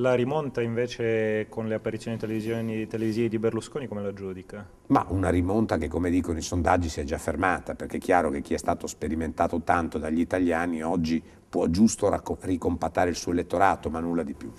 La rimonta invece con le apparizioni televisive di Berlusconi come la giudica? Ma una rimonta che come dicono i sondaggi si è già fermata, perché è chiaro che chi è stato sperimentato tanto dagli italiani oggi può giusto ricompattare il suo elettorato, ma nulla di più.